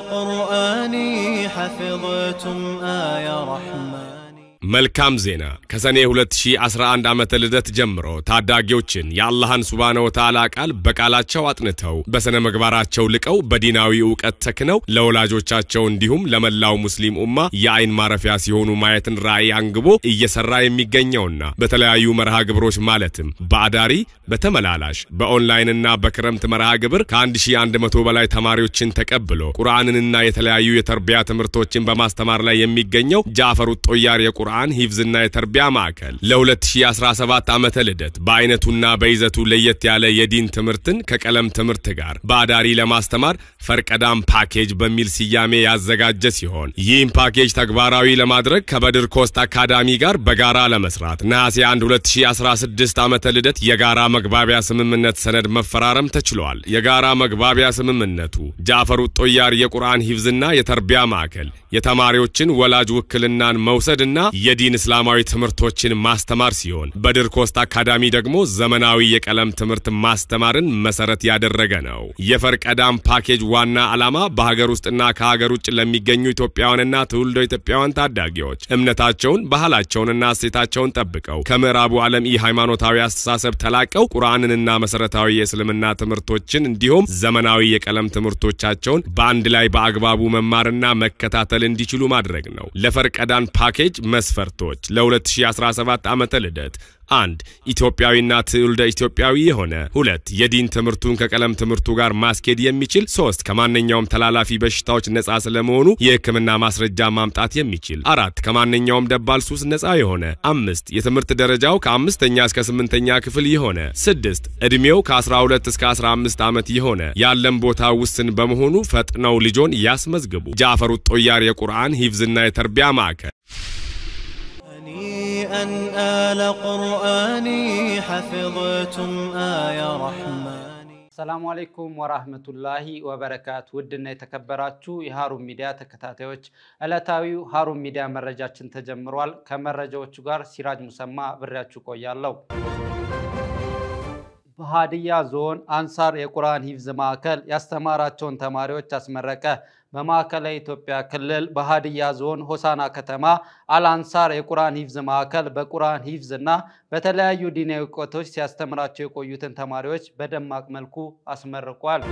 قرآني حفظتم መልካም ዜና ከሰኔ 2011 ዓመተ ልደት ጀምሮ ታዳጊዎችን የአላህን ሱብሃነ ወተዓላ ቃል በቃላቸው አጥንተው በሥነ ምግባራቸው ልቀው በዲናዊ እውቀት ተክነው ለወላጆቻቸው እንዲሁም ለመላው ሙስሊም ኡማ የአይን ማረፊያ ሲሆኑ ማየትን ራእይ አንግቦ እየሰራ የሚገኘውና በተለያዩ መርሃ ግብሮች ማለትም በአዳሪ በተመላላሽ በኦንላይንና በክረምት መርሃ ግብር ከ1100 በላይ ተማሪዎችን ተቀብሎ ቁርአንንና የተለያዩ የተርቢያ ትምህርቶችን በማስተማር ላይ የሚገኘው ጃፈር ጦያር የቁርአን ቁርአን ሂፍዝና የተርቢያ ማዕከል ለ2017 ዓመተ ልደት በአይነቱና በይዘቱ ለየት ያለ የዲን ትምህርትን ከቀለም ትምህርት ጋር በአዳሪ ለማስተማር ፈርቀዳም ፓኬጅ በሚል ስያሜ ያዘጋጀ ሲሆን ይህም ፓኬጅ ተግባራዊ ለማድረግ ከበድር ኮስት አካዳሚ ጋር በጋራ ለመስራት ነሐሴ 1 2016 ዓመተ ልደት የጋራ መግባቢያ ስምምነት ሰነድ መፈራረም ተችሏል። የጋራ መግባቢያ ስምምነቱ ጃፈሩ ጦያር የቁርአን ሂፍዝና የተርቢያ ማዕከል የተማሪዎችን ወላጅ ውክልናን መውሰድና የዲን እስላማዊ ትምህርቶችን ማስተማር ሲሆን በድር ኮስት አካዳሚ ደግሞ ዘመናዊ የቀለም ትምህርት ማስተማርን መሰረት ያደረገ ነው። የፈርቀዳም ፓኬጅ ዋና ዓላማ በሀገር ውስጥና ከሀገር ውጭ ለሚገኙ ኢትዮጵያውያንና ትውልደ ኢትዮጵያውያን ታዳጊዎች እምነታቸውን፣ ባህላቸውንና እሴታቸውን ጠብቀው ከምዕራቡ ዓለም የሃይማኖታዊ አስተሳሰብ ተላቀው ቁርአንንና መሰረታዊ የእስልምና ትምህርቶችን እንዲሁም ዘመናዊ የቀለም ትምህርቶቻቸውን በአንድ ላይ በአግባቡ መማርና መከታተል እንዲችሉ ማድረግ ነው። ለፈርቀዳን ፓኬጅ መስፈ መስፈርቶች ለ2017 ዓመተ ልደት አንድ ኢትዮጵያዊና ትውልደ ኢትዮጵያዊ የሆነ ሁለት የዲን ትምህርቱን ከቀለም ትምህርቱ ጋር ማስኬድ የሚችል ሶስት ከማንኛውም ተላላፊ በሽታዎች ነፃ ስለመሆኑ የሕክምና ማስረጃ ማምጣት የሚችል አራት ከማንኛውም ደባል ሱስ ነፃ የሆነ አምስት የትምህርት ደረጃው ከአምስተኛ እስከ ስምንተኛ ክፍል የሆነ ስድስት ዕድሜው ከ12 እስከ 15 ዓመት የሆነ ያለም ቦታ ውስን በመሆኑ ፈጥነው ልጆን ያስመዝግቡ። ጃፈር ውጦያር የቁርአን ሂፍዝና የተርቢያ ማዕከል أن آل قرآني حفظتم آي رحمن ሰላሙ አሌይኩም ወራህመቱላሂ ወበረካቱ። ውድና የተከበራችሁ የሀሩን ሚዲያ ተከታታዮች ዕለታዊው ሀሩን ሚዲያ መረጃችን ተጀምሯል። ከመረጃዎቹ ጋር ሲራጅ ሙሰማ ብሬያችሁ ቆያለሁ። በሀዲያ ዞን አንሳር የቁርአን ሂፍዝ ማዕከል ያስተማራቸውን ተማሪዎች አስመረቀ። በማዕከላዊ ኢትዮጵያ ክልል በሃዲያ ዞን ሆሳና ከተማ አልአንሳር የቁርአን ሂፍዝ ማዕከል በቁርአን ሂፍዝ እና በተለያዩ ዲናዊ እውቀቶች ሲያስተምራቸው የቆዩትን ተማሪዎች በደማቅ መልኩ አስመርቋል።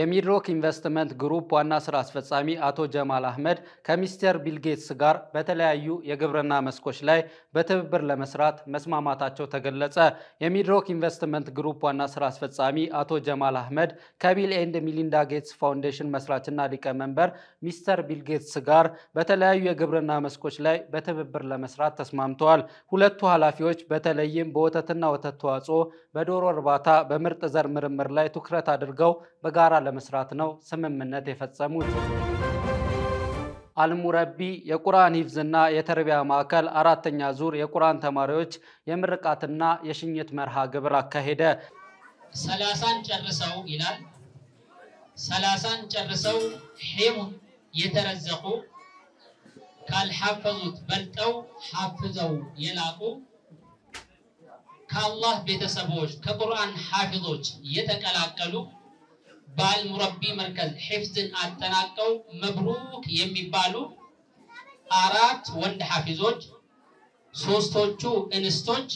የሚድሮክ ኢንቨስትመንት ግሩፕ ዋና ስራ አስፈጻሚ አቶ ጀማል አህመድ ከሚስተር ቢልጌትስ ጋር በተለያዩ የግብርና መስኮች ላይ በትብብር ለመስራት መስማማታቸው ተገለጸ። የሚድሮክ ኢንቨስትመንት ግሩፕ ዋና ስራ አስፈጻሚ አቶ ጀማል አህመድ ከቢል ኤንድ ሚሊንዳ ጌትስ ፋውንዴሽን መስራችና ሊቀመንበር ሚስተር ቢልጌትስ ጋር በተለያዩ የግብርና መስኮች ላይ በትብብር ለመስራት ተስማምተዋል። ሁለቱ ኃላፊዎች በተለይም በወተትና ወተት ተዋጽኦ፣ በዶሮ እርባታ፣ በምርጥ ዘር ምርምር ላይ ትኩረት አድርገው በጋራ ለመስራት ነው ስምምነት የፈጸሙት። አልሙረቢ የቁርአን ሂፍዝና የተርቢያ ማዕከል አራተኛ ዙር የቁርአን ተማሪዎች የምርቃትና የሽኝት መርሃ ግብር አካሄደ። ሰላሳን ጨርሰው ይላል ሰላሳን ጨርሰው ሒሙን የተረዘቁ ካልሐፈዙት በልጠው ሐፍዘው የላቁ ከአላህ ቤተሰቦች ከቁርአን ሓፊዞች የተቀላቀሉ በአልሙረቢ መርከዝ ሒፍዝን አጠናቀው መብሩክ የሚባሉ አራት ወንድ ሐፊዞች፣ ሶስቶቹ እንስቶች፣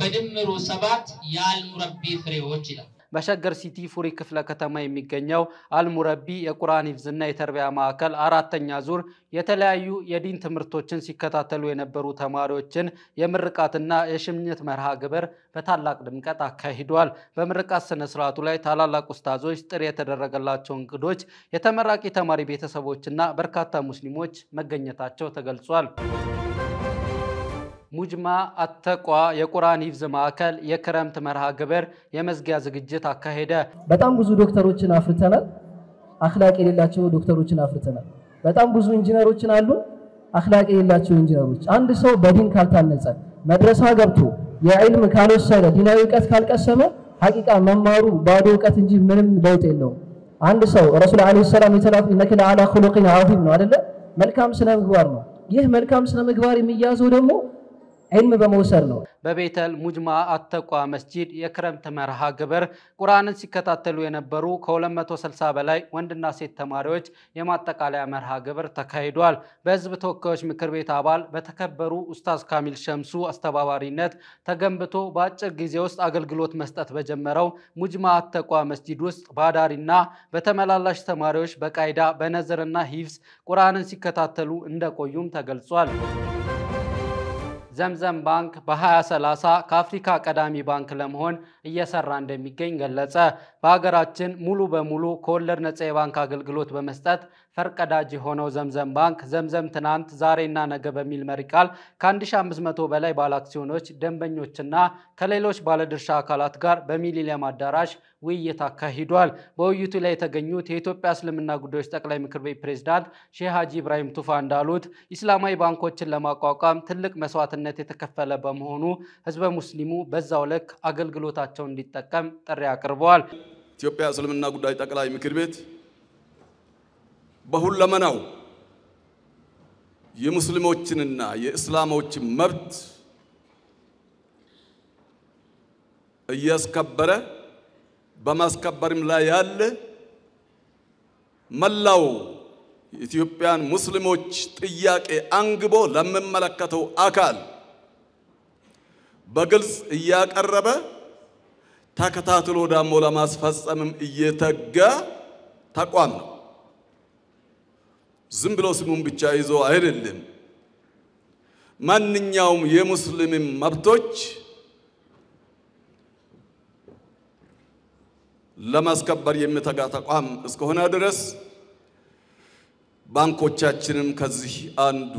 በድምሩ ሰባት የአልሙረቢ ፍሬዎች ይላል። በሸገር ሲቲ ፉሪ ክፍለ ከተማ የሚገኘው አልሙረቢ የቁርአን ሂፍዝና የተርቢያ ማዕከል አራተኛ ዙር የተለያዩ የዲን ትምህርቶችን ሲከታተሉ የነበሩ ተማሪዎችን የምርቃትና የሽምኘት መርሃ ግብር በታላቅ ድምቀት አካሂዷል። በምርቃት ስነ ስርዓቱ ላይ ታላላቅ ውስታዞች፣ ጥሪ የተደረገላቸው እንግዶች፣ የተመራቂ ተማሪ ቤተሰቦችና በርካታ ሙስሊሞች መገኘታቸው ተገልጿል። ሙጅማ አተቋ የቁርአን ሂፍዝ ማዕከል የክረምት መርሃ ግብር የመዝጊያ ዝግጅት አካሄደ። በጣም ብዙ ዶክተሮችን አፍርተናል። አክላቅ የሌላቸው ዶክተሮችን አፍርተናል። በጣም ብዙ ኢንጂነሮችን አሉ። አክላቅ የሌላቸው ኢንጂነሮች። አንድ ሰው በዲን ካልታነጸ፣ መድረሳ ገብቶ የዕልም ካልወሰደ፣ ዲናዊ እውቀት ካልቀሰመ ሐቂቃ መማሩ ባዶ እውቀት እንጂ ምንም ለውጥ የለውም። አንድ ሰው ረሱል ዓለይሂ ሰላም የተላኩ ኢነከ ለዓላ ኹሉቂን ዐዚም ነው አይደለ? መልካም ስነ ምግባር ነው። ይህ መልካም ስነ ምግባር የሚያዘው ደግሞ ዒልም በመውሰድ ነው። በቤተል ሙጅማ አተቋ መስጂድ የክረምት መርሃ ግብር ቁርአንን ሲከታተሉ የነበሩ ከ260 በላይ ወንድና ሴት ተማሪዎች የማጠቃለያ መርሃ ግብር ተካሂዷል። በህዝብ ተወካዮች ምክር ቤት አባል በተከበሩ ኡስታዝ ካሚል ሸምሱ አስተባባሪነት ተገንብቶ በአጭር ጊዜ ውስጥ አገልግሎት መስጠት በጀመረው ሙጅማ አተቋ መስጂድ ውስጥ በአዳሪና በተመላላሽ ተማሪዎች በቃይዳ በነዝርና ሂፍዝ ቁርአንን ሲከታተሉ እንደቆዩም ተገልጿል። ዘምዘም ባንክ በ2030 ከአፍሪካ ቀዳሚ ባንክ ለመሆን እየሰራ እንደሚገኝ ገለጸ። በሀገራችን ሙሉ በሙሉ ከወለድ ነጻ የባንክ አገልግሎት በመስጠት ፈርቀዳጅ የሆነው ዘምዘም ባንክ ዘምዘም ትናንት ዛሬና ነገ በሚል መሪ ቃል ከ1500 በላይ ባለአክሲዮኖች ደንበኞችና ከሌሎች ባለድርሻ አካላት ጋር በሚሊኒየም አዳራሽ ውይይት አካሂዷል። በውይይቱ ላይ የተገኙት የኢትዮጵያ እስልምና ጉዳዮች ጠቅላይ ምክር ቤት ፕሬዝዳንት ሼህ ሀጂ ኢብራሂም ቱፋ እንዳሉት ኢስላማዊ ባንኮችን ለማቋቋም ትልቅ መስዋዕትነት የተከፈለ በመሆኑ ህዝበ ሙስሊሙ በዛው ልክ አገልግሎታቸውን እንዲጠቀም ጥሪ አቅርበዋል። ኢትዮጵያ እስልምና ጉዳዮች ጠቅላይ ምክር ቤት በሁለመናው የሙስሊሞችንና የእስላሞችን መብት እያስከበረ በማስከበርም ላይ ያለ መላው የኢትዮጵያን ሙስሊሞች ጥያቄ አንግቦ ለሚመለከተው አካል በግልጽ እያቀረበ ተከታትሎ ደግሞ ለማስፈጸምም እየተጋ ተቋም ነው። ዝም ብሎ ስሙን ብቻ ይዞ አይደለም። ማንኛውም የሙስሊም መብቶች ለማስከበር የሚተጋ ተቋም እስከሆነ ድረስ ባንኮቻችንም ከዚህ አንዱ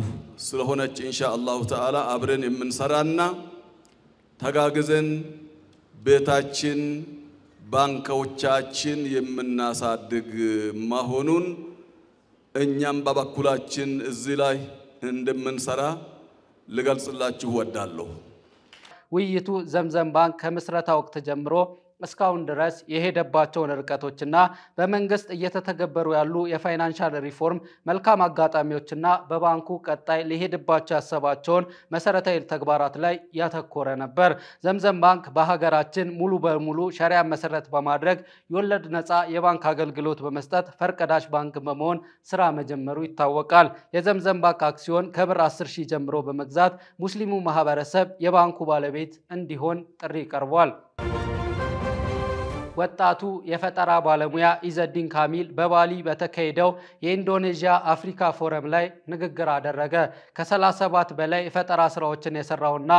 ስለሆነች እንሻ አላሁ ተዓላ አብረን የምንሰራና ተጋግዘን ቤታችን ባንኮቻችን የምናሳድግ መሆኑን እኛም በበኩላችን እዚህ ላይ እንደምንሰራ ልገልጽላችሁ ወዳለሁ። ውይይቱ ዘምዘም ባንክ ከምስረታ ወቅት ጀምሮ እስካሁን ድረስ የሄደባቸውን ርቀቶችና በመንግስት እየተተገበሩ ያሉ የፋይናንሻል ሪፎርም መልካም አጋጣሚዎችና በባንኩ ቀጣይ ሊሄድባቸው ያሰባቸውን መሰረታዊ ተግባራት ላይ ያተኮረ ነበር። ዘምዘም ባንክ በሀገራችን ሙሉ በሙሉ ሸሪያን መሰረት በማድረግ የወለድ ነፃ የባንክ አገልግሎት በመስጠት ፈርቀዳሽ ባንክ በመሆን ስራ መጀመሩ ይታወቃል። የዘምዘም ባንክ አክሲዮን ከብር 10 ሺህ ጀምሮ በመግዛት ሙስሊሙ ማህበረሰብ የባንኩ ባለቤት እንዲሆን ጥሪ ቀርቧል። ወጣቱ የፈጠራ ባለሙያ ኢዘዲን ካሚል በባሊ በተካሄደው የኢንዶኔዥያ አፍሪካ ፎረም ላይ ንግግር አደረገ። ከ37 በላይ የፈጠራ ስራዎችን የሰራውና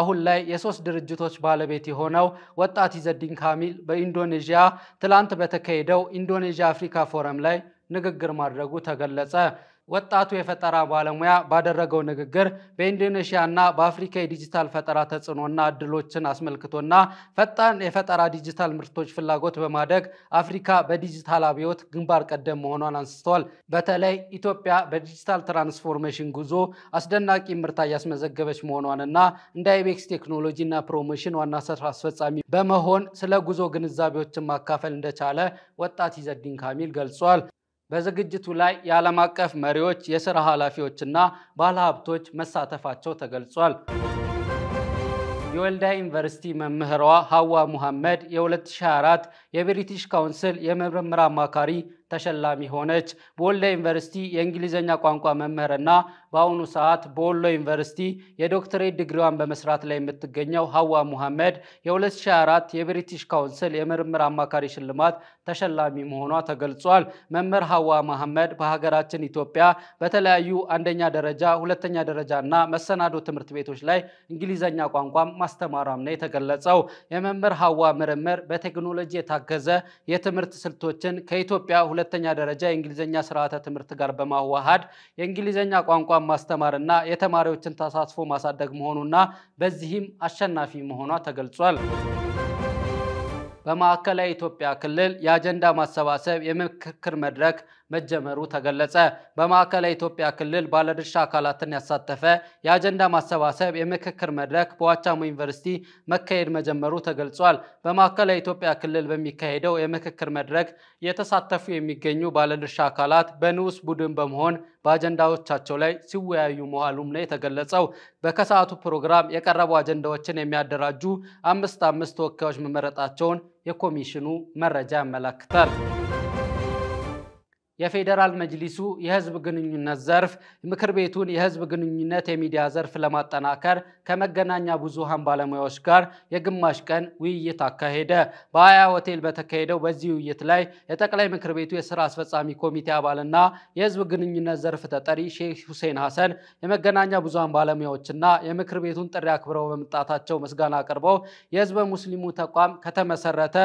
አሁን ላይ የሶስት ድርጅቶች ባለቤት የሆነው ወጣት ኢዘዲን ካሚል በኢንዶኔዥያ ትላንት በተካሄደው ኢንዶኔዥያ አፍሪካ ፎረም ላይ ንግግር ማድረጉ ተገለጸ። ወጣቱ የፈጠራ ባለሙያ ባደረገው ንግግር በኢንዶኔሽያ በአፍሪካ የዲጂታል ፈጠራ ተጽዕኖና እድሎችን አስመልክቶና ፈጣን የፈጠራ ዲጂታል ምርቶች ፍላጎት በማደግ አፍሪካ በዲጂታል አብዮት ግንባር ቀደም መሆኗን አንስተዋል። በተለይ ኢትዮጵያ በዲጂታል ትራንስፎርሜሽን ጉዞ አስደናቂ ምርታ እያስመዘገበች መሆኗንና እንደ አይቤክስ ቴክኖሎጂና ፕሮሞሽን ዋና ስራ አስፈጻሚ በመሆን ስለ ጉዞ ግንዛቤዎችን ማካፈል እንደቻለ ወጣት ይዘዲን ካሚል ገልጿል። በዝግጅቱ ላይ የዓለም አቀፍ መሪዎች፣ የሥራ ኃላፊዎችና ባለሀብቶች መሳተፋቸው ተገልጿል። የወልዳ ዩኒቨርሲቲ መምህሯ ሀዋ ሙሐመድ የ2024 የብሪቲሽ ካውንስል የምርምር አማካሪ ተሸላሚ ሆነች። በወሎ ዩኒቨርሲቲ የእንግሊዝኛ ቋንቋ መምህርና በአሁኑ ሰዓት በወሎ ዩኒቨርሲቲ የዶክትሬት ዲግሪዋን በመስራት ላይ የምትገኘው ሀዋ ሙሐመድ የ2024 የብሪቲሽ ካውንስል የምርምር አማካሪ ሽልማት ተሸላሚ መሆኗ ተገልጿል። መምህር ሀዋ መሐመድ በሀገራችን ኢትዮጵያ በተለያዩ አንደኛ ደረጃ፣ ሁለተኛ ደረጃ እና መሰናዶ ትምህርት ቤቶች ላይ እንግሊዝኛ ቋንቋም ማስተማሯም ነው የተገለጸው። የመምህር ሀዋ ምርምር በቴክኖሎጂ የታገዘ የትምህርት ስልቶችን ከኢትዮጵያ በሁለተኛ ደረጃ የእንግሊዝኛ ስርዓተ ትምህርት ጋር በማዋሃድ የእንግሊዝኛ ቋንቋን ማስተማርና የተማሪዎችን ተሳትፎ ማሳደግ መሆኑና በዚህም አሸናፊ መሆኗ ተገልጿል። በማዕከላዊ ኢትዮጵያ ክልል የአጀንዳ ማሰባሰብ የምክክር መድረክ መጀመሩ ተገለጸ። በማዕከላዊ ኢትዮጵያ ክልል ባለድርሻ አካላትን ያሳተፈ የአጀንዳ ማሰባሰብ የምክክር መድረክ በዋቻሞ ዩኒቨርሲቲ መካሄድ መጀመሩ ተገልጿል። በማዕከላዊ ኢትዮጵያ ክልል በሚካሄደው የምክክር መድረክ የተሳተፉ የሚገኙ ባለድርሻ አካላት በንዑስ ቡድን በመሆን በአጀንዳዎቻቸው ላይ ሲወያዩ መዋሉም ነው የተገለጸው። በከሰዓቱ ፕሮግራም የቀረቡ አጀንዳዎችን የሚያደራጁ አምስት አምስት ተወካዮች መመረጣቸውን የኮሚሽኑ መረጃ ያመላክታል። የፌዴራል መጅሊሱ የህዝብ ግንኙነት ዘርፍ ምክር ቤቱን የህዝብ ግንኙነት የሚዲያ ዘርፍ ለማጠናከር ከመገናኛ ብዙሃን ባለሙያዎች ጋር የግማሽ ቀን ውይይት አካሄደ። በአያ ሆቴል በተካሄደው በዚህ ውይይት ላይ የጠቅላይ ምክር ቤቱ የስራ አስፈጻሚ ኮሚቴ አባልና የህዝብ ግንኙነት ዘርፍ ተጠሪ ሼክ ሁሴን ሐሰን የመገናኛ ብዙሃን ባለሙያዎችና የምክር ቤቱን ጥሪ አክብረው በመምጣታቸው ምስጋና አቅርበው የህዝበ ሙስሊሙ ተቋም ከተመሰረተ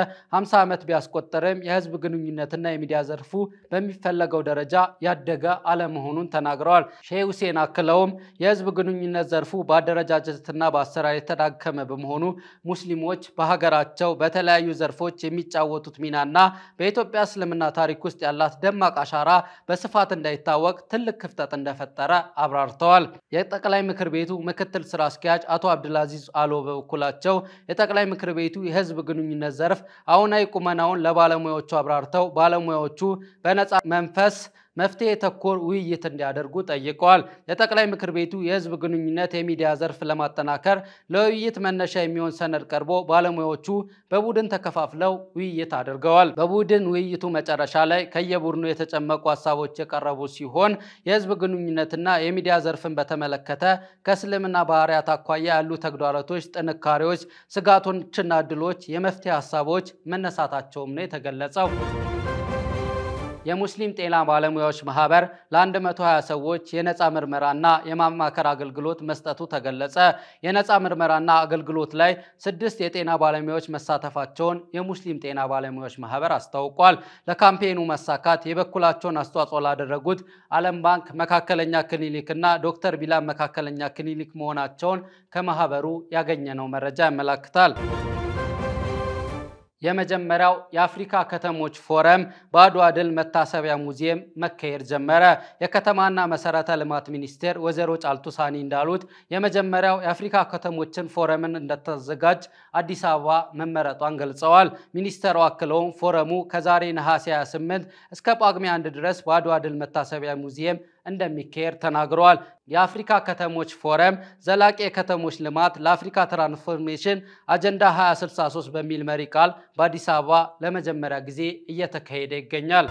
50 ዓመት ቢያስቆጠርም የህዝብ ግንኙነትና የሚዲያ ዘርፉ በሚፈ በሚፈለገው ደረጃ ያደገ አለመሆኑን ተናግረዋል። ሼህ ሁሴን አክለውም የህዝብ ግንኙነት ዘርፉ በአደረጃጀትና በአሰራር የተዳከመ በመሆኑ ሙስሊሞች በሀገራቸው በተለያዩ ዘርፎች የሚጫወቱት ሚናና በኢትዮጵያ እስልምና ታሪክ ውስጥ ያላት ደማቅ አሻራ በስፋት እንዳይታወቅ ትልቅ ክፍተት እንደፈጠረ አብራርተዋል። የጠቅላይ ምክር ቤቱ ምክትል ስራ አስኪያጅ አቶ አብዱልአዚዝ አሎ በበኩላቸው የጠቅላይ ምክር ቤቱ የህዝብ ግንኙነት ዘርፍ አሁናዊ ቁመናውን ለባለሙያዎቹ አብራርተው ባለሙያዎቹ በነጻ መንፈስ መፍትሄ ተኮር ውይይት እንዲያደርጉ ጠይቀዋል። የጠቅላይ ምክር ቤቱ የህዝብ ግንኙነት የሚዲያ ዘርፍ ለማጠናከር ለውይይት መነሻ የሚሆን ሰነድ ቀርቦ ባለሙያዎቹ በቡድን ተከፋፍለው ውይይት አድርገዋል። በቡድን ውይይቱ መጨረሻ ላይ ከየቡድኑ የተጨመቁ ሀሳቦች የቀረቡ ሲሆን የህዝብ ግንኙነትና የሚዲያ ዘርፍን በተመለከተ ከእስልምና ባህሪያት አኳያ ያሉ ተግዳሮቶች፣ ጥንካሬዎች፣ ስጋቶችና እድሎች፣ የመፍትሄ ሀሳቦች መነሳታቸውም ነው የተገለጸው። የሙስሊም ጤና ባለሙያዎች ማህበር ለ120 ሰዎች የነፃ ምርመራና የማማከር አገልግሎት መስጠቱ ተገለጸ። የነፃ ምርመራና አገልግሎት ላይ ስድስት የጤና ባለሙያዎች መሳተፋቸውን የሙስሊም ጤና ባለሙያዎች ማህበር አስታውቋል። ለካምፔኑ መሳካት የበኩላቸውን አስተዋጽኦ ላደረጉት ዓለም ባንክ መካከለኛ ክሊኒክና ዶክተር ቢላ መካከለኛ ክሊኒክ መሆናቸውን ከማህበሩ ያገኘነው መረጃ ያመላክታል። የመጀመሪያው የአፍሪካ ከተሞች ፎረም በአድዋ ድል መታሰቢያ ሙዚየም መካሄድ ጀመረ። የከተማና መሰረተ ልማት ሚኒስቴር ወይዘሮ ጫልቱ ሳኒ እንዳሉት የመጀመሪያው የአፍሪካ ከተሞችን ፎረምን እንደተዘጋጅ አዲስ አበባ መመረጧን ገልጸዋል። ሚኒስተሩ አክለውም ፎረሙ ከዛሬ ነሐሴ 28 እስከ ጳጉሜ 1 ድረስ በአድዋ ድል መታሰቢያ ሙዚየም እንደሚካሄድ ተናግረዋል። የአፍሪካ ከተሞች ፎረም ዘላቂ የከተሞች ልማት ለአፍሪካ ትራንስፎርሜሽን አጀንዳ 2063 በሚል መሪ ቃል በአዲስ አበባ ለመጀመሪያ ጊዜ እየተካሄደ ይገኛል።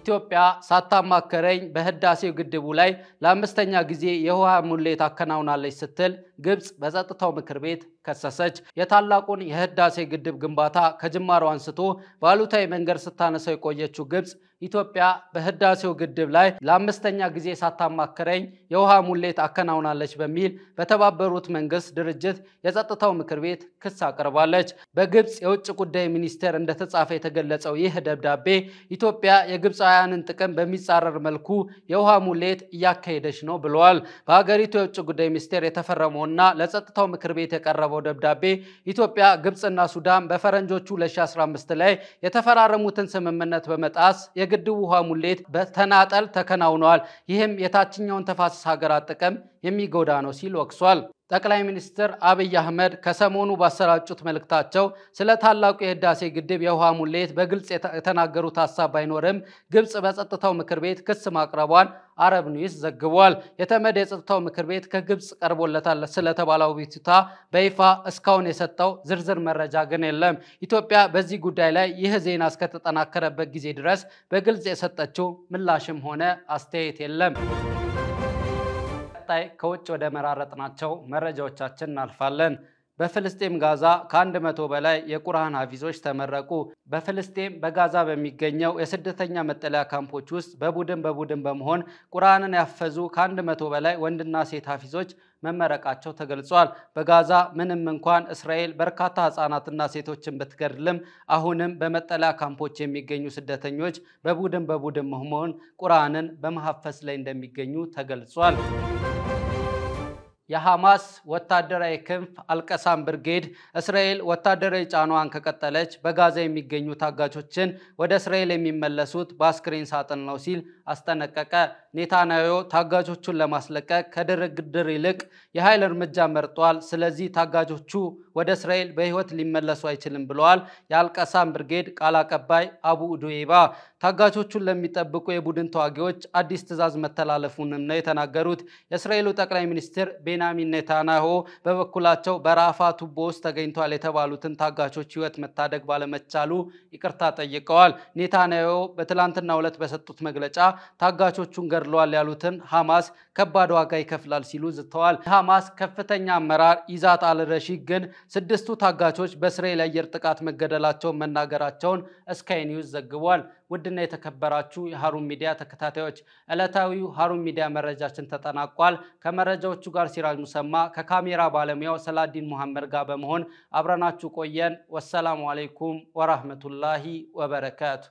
ኢትዮጵያ ሳታማከረኝ በህዳሴው ግድቡ ላይ ለአምስተኛ ጊዜ የውሃ ሙሌት አከናውናለች ስትል ግብፅ በጸጥታው ምክር ቤት ከሰሰች። የታላቁን የህዳሴ ግድብ ግንባታ ከጅማሮ አንስቶ ባሉታዊ መንገድ ስታነሳው የቆየችው ግብፅ ኢትዮጵያ በህዳሴው ግድብ ላይ ለአምስተኛ ጊዜ ሳታማክረኝ የውሃ ሙሌት አከናውናለች በሚል በተባበሩት መንግስት ድርጅት የጸጥታው ምክር ቤት ክስ አቅርባለች። በግብፅ የውጭ ጉዳይ ሚኒስቴር እንደተጻፈ የተገለጸው ይህ ደብዳቤ ኢትዮጵያ የግብፃውያንን ጥቅም በሚጻረር መልኩ የውሃ ሙሌት እያካሄደች ነው ብለዋል። በሀገሪቱ የውጭ ጉዳይ ሚኒስቴር የተፈረመውና ለጸጥታው ምክር ቤት የቀረበ ባቀረበው ደብዳቤ ኢትዮጵያ፣ ግብፅና ሱዳን በፈረንጆቹ 2015 ላይ የተፈራረሙትን ስምምነት በመጣስ የግድቡ ውሃ ሙሌት በተናጠል ተከናውነዋል፣ ይህም የታችኛውን ተፋሰስ ሀገራት ጥቅም የሚጎዳ ነው ሲል ወቅሷል። ጠቅላይ ሚኒስትር አብይ አህመድ ከሰሞኑ ባሰራጩት መልእክታቸው ስለ ታላቁ የህዳሴ ግድብ የውሃ ሙሌት በግልጽ የተናገሩት ሀሳብ ባይኖርም ግብፅ በጸጥታው ምክር ቤት ክስ ማቅረቧን አረብ ኒውስ ዘግቧል። የተመድ የጸጥታው ምክር ቤት ከግብፅ ቀርቦለታል ስለተባለው አቤቱታ በይፋ እስካሁን የሰጠው ዝርዝር መረጃ ግን የለም። ኢትዮጵያ በዚህ ጉዳይ ላይ ይህ ዜና እስከተጠናከረበት ጊዜ ድረስ በግልጽ የሰጠችው ምላሽም ሆነ አስተያየት የለም። በቀጣይ ከውጭ ወደ መራረጥናቸው መረጃዎቻችን እናልፋለን። በፍልስጤም ጋዛ ከአንድ መቶ በላይ የቁርአን ሀፊዞች ተመረቁ። በፍልስጤም በጋዛ በሚገኘው የስደተኛ መጠለያ ካምፖች ውስጥ በቡድን በቡድን በመሆን ቁርአንን ያፈዙ ከአንድ መቶ በላይ ወንድና ሴት ሀፊዞች መመረቃቸው ተገልጿል። በጋዛ ምንም እንኳን እስራኤል በርካታ ህጻናትና ሴቶችን ብትገድልም አሁንም በመጠለያ ካምፖች የሚገኙ ስደተኞች በቡድን በቡድን መሆን ቁርአንን በመሐፈስ ላይ እንደሚገኙ ተገልጿል። የሐማስ ወታደራዊ ክንፍ አልቀሳም ብርጌድ እስራኤል ወታደራዊ ጫናዋን ከቀጠለች በጋዛ የሚገኙ ታጋቾችን ወደ እስራኤል የሚመለሱት በአስክሬን ሳጥን ነው ሲል አስጠነቀቀ። ኔታንያሁ ታጋጆቹን ለማስለቀቅ ከድርድር ይልቅ የኃይል እርምጃ መርጧል። ስለዚህ ታጋጆቹ ወደ እስራኤል በሕይወት ሊመለሱ አይችልም ብለዋል። የአልቀሳም ብርጌድ ቃል አቀባይ አቡ ዱዌይባ ታጋቾቹን ለሚጠብቁ የቡድን ተዋጊዎች አዲስ ትዕዛዝ መተላለፉንም ነው የተናገሩት። የእስራኤሉ ጠቅላይ ሚኒስትር ቤንያሚን ኔታንያሁ በበኩላቸው በራፋ ቱቦ ውስጥ ተገኝቷል የተባሉትን ታጋቾች ህይወት መታደግ ባለመቻሉ ይቅርታ ጠይቀዋል። ኔታንያሁ በትላንትና ዕለት በሰጡት መግለጫ ታጋቾቹን ገድለዋል ያሉትን ሐማስ ከባድ ዋጋ ይከፍላል ሲሉ ዝተዋል። ሐማስ ከፍተኛ አመራር ኢዛት አልረሺድ ግን ስድስቱ ታጋቾች በእስራኤል አየር ጥቃት መገደላቸውን መናገራቸውን ስካይ ኒውስ ዘግቧል። ውድና የተከበራችሁ የሀሩን ሚዲያ ተከታታዮች ዕለታዊው ሀሩን ሚዲያ መረጃችን ተጠናቋል። ከመረጃዎቹ ጋር ሲራጅ ሙሰማ ከካሜራ ባለሙያው ሰላዲን ሙሐመድ ጋር በመሆን አብረናችሁ ቆየን። ወሰላሙ አለይኩም ወራህመቱላሂ ወበረካቱ።